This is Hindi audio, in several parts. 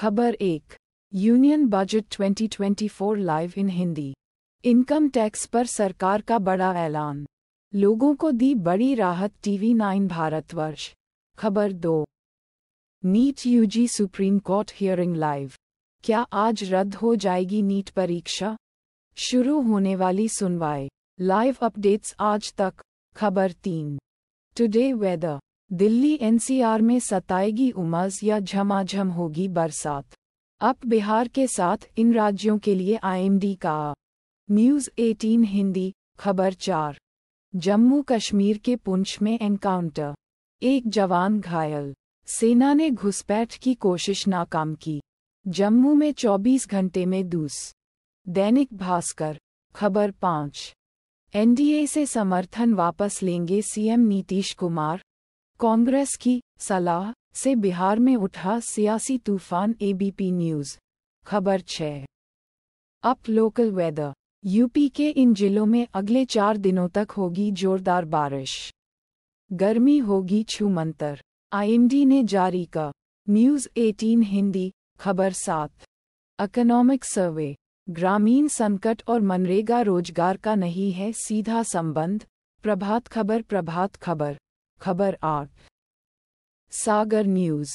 खबर एक union budget 2024 live in Hindi income tax पर सरकार का बड़ा ऐलान लोगों को दी बड़ी राहत टीवी नाइन भारतवर्ष खबर दो NEET UG supreme court hearing live क्या आज रद्द हो जाएगी नीट परीक्षा शुरू होने वाली सुनवाई लाइव अपडेट्स आज तक खबर तीन टुडे वेदर दिल्ली एनसीआर में सताएगी उमस या झमाझम होगी बरसात अब बिहार के साथ इन राज्यों के लिए आईएमडी का न्यूज़ 18 हिंदी खबर चार जम्मू कश्मीर के पुंछ में एनकाउंटर एक जवान घायल सेना ने घुसपैठ की कोशिश नाकाम की जम्मू में 24 घंटे में दूस दैनिक भास्कर खबर पाँच एनडीए से समर्थन वापस लेंगे सीएम नीतीश कुमार कांग्रेस की सलाह से बिहार में उठा सियासी तूफान एबीपी न्यूज खबर छः अप लोकल वेदर यूपी के इन जिलों में अगले चार दिनों तक होगी जोरदार बारिश गर्मी होगी छूमंतर आईएमडी ने जारी का न्यूज़ 18 हिंदी खबर सात इकोनॉमिक सर्वे ग्रामीण संकट और मनरेगा रोजगार का नहीं है सीधा संबंध प्रभात खबर प्रभात खबर खबर आठ सागर न्यूज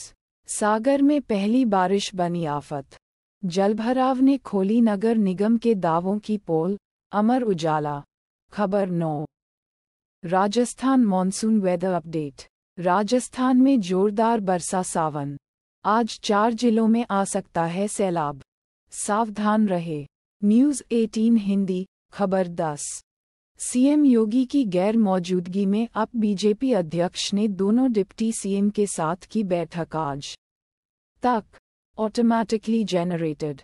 सागर में पहली बारिश बनी आफत जलभराव ने खोली नगर निगम के दावों की पोल अमर उजाला खबर नौ Rajasthan monsoon weather update Rajasthan में जोरदार बरसा सावन आज चार जिलों में आ सकता है सैलाब सावधान रहे न्यूज़ 18 हिंदी खबर 10 सीएम योगी की गैर मौजूदगी में अब बीजेपी अध्यक्ष ने दोनों डिप्टी सीएम के साथ की बैठक आज तक ऑटोमैटिकली जेनरेटेड